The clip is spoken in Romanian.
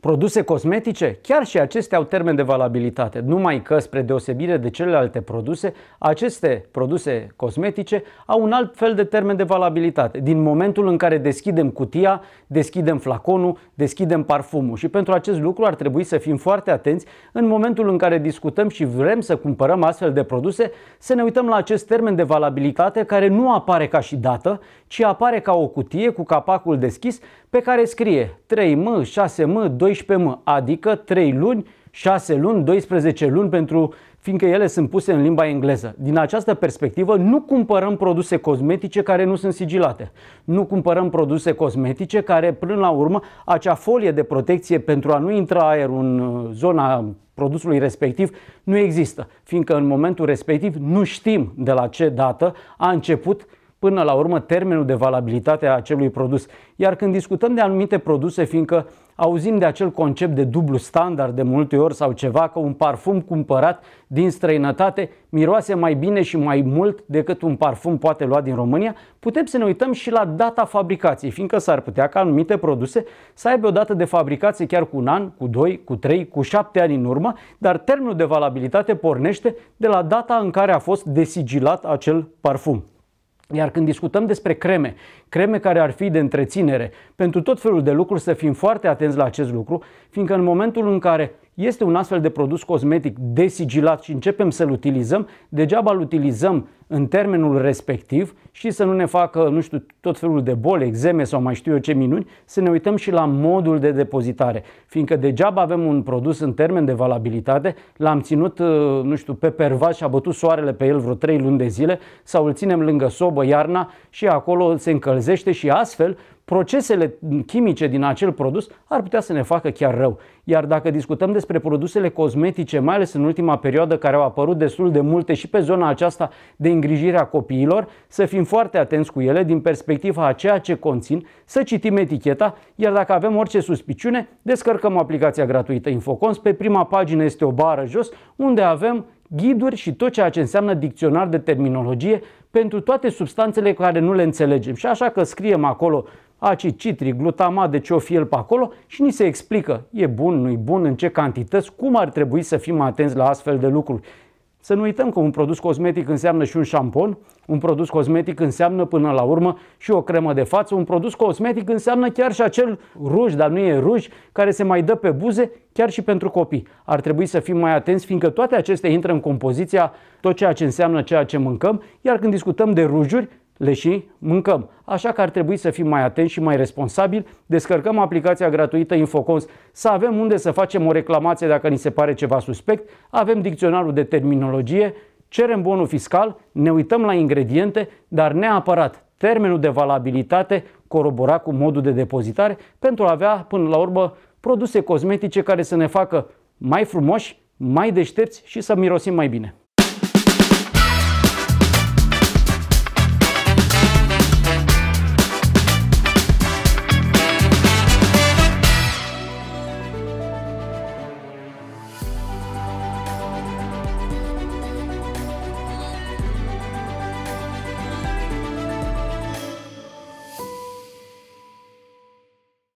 Produse cosmetice, chiar și acestea au termen de valabilitate, numai că, spre deosebire de celelalte produse, aceste produse cosmetice au un alt fel de termen de valabilitate. Din momentul în care deschidem cutia, deschidem flaconul, deschidem parfumul și pentru acest lucru ar trebui să fim foarte atenți în momentul în care discutăm și vrem să cumpărăm astfel de produse, să ne uităm la acest termen de valabilitate care nu apare ca și dată, ci apare ca o cutie cu capacul deschis pe care scrie 3M, 6M, 12M, adică 3 luni, 6 luni, 12 luni pentru fiindcă ele sunt puse în limba engleză. Din această perspectivă, nu cumpărăm produse cosmetice care nu sunt sigilate. Nu cumpărăm produse cosmetice care, până la urmă, acea folie de protecție pentru a nu intra aer în uh, zona produsului respectiv nu există, fiindcă în momentul respectiv nu știm de la ce dată a început până la urmă termenul de valabilitate a acelui produs. Iar când discutăm de anumite produse, fiindcă auzim de acel concept de dublu standard de multe ori sau ceva, că un parfum cumpărat din străinătate miroase mai bine și mai mult decât un parfum poate lua din România, putem să ne uităm și la data fabricației, fiindcă s-ar putea ca anumite produse să aibă o dată de fabricație chiar cu un an, cu doi, cu trei, cu șapte ani în urmă, dar termenul de valabilitate pornește de la data în care a fost desigilat acel parfum. Iar când discutăm despre creme, creme care ar fi de întreținere, pentru tot felul de lucruri să fim foarte atenți la acest lucru, fiindcă în momentul în care este un astfel de produs cosmetic desigilat și începem să-l utilizăm, degeaba îl utilizăm în termenul respectiv și să nu ne facă, nu știu, tot felul de boli, exeme sau mai știu eu ce minuni, să ne uităm și la modul de depozitare. Fiindcă degeaba avem un produs în termen de valabilitate, l-am ținut, uh, nu știu, pe pervaz și a bătut soarele pe el vreo 3 luni de zile sau îl ținem lângă sobă iarna și acolo se încălzește și astfel procesele chimice din acel produs ar putea să ne facă chiar rău. Iar dacă discutăm despre produsele cosmetice, mai ales în ultima perioadă care au apărut destul de multe și pe zona aceasta de îngrijire a copiilor, să fim foarte atenți cu ele din perspectiva a ceea ce conțin, să citim eticheta, iar dacă avem orice suspiciune, descărcăm aplicația gratuită Infocons. Pe prima pagină este o bară jos unde avem ghiduri și tot ceea ce înseamnă dicționar de terminologie pentru toate substanțele care nu le înțelegem. Și așa că scriem acolo acid citric, glutamat, de deci ce o fi el pe acolo și ni se explică, e bun, nu-i bun, în ce cantități, cum ar trebui să fim atenți la astfel de lucruri. Să nu uităm că un produs cosmetic înseamnă și un șampon, un produs cosmetic înseamnă până la urmă și o cremă de față, un produs cosmetic înseamnă chiar și acel ruj, dar nu e ruj, care se mai dă pe buze, chiar și pentru copii. Ar trebui să fim mai atenți, fiindcă toate acestea intră în compoziția tot ceea ce înseamnă ceea ce mâncăm, iar când discutăm de rujuri, le și mâncăm. Așa că ar trebui să fim mai atenți și mai responsabili, descărcăm aplicația gratuită Infocons, să avem unde să facem o reclamație dacă ni se pare ceva suspect, avem dicționarul de terminologie, cerem bonul fiscal, ne uităm la ingrediente, dar neapărat termenul de valabilitate corobora cu modul de depozitare pentru a avea până la urmă produse cosmetice care să ne facă mai frumoși, mai deștepți și să mirosim mai bine.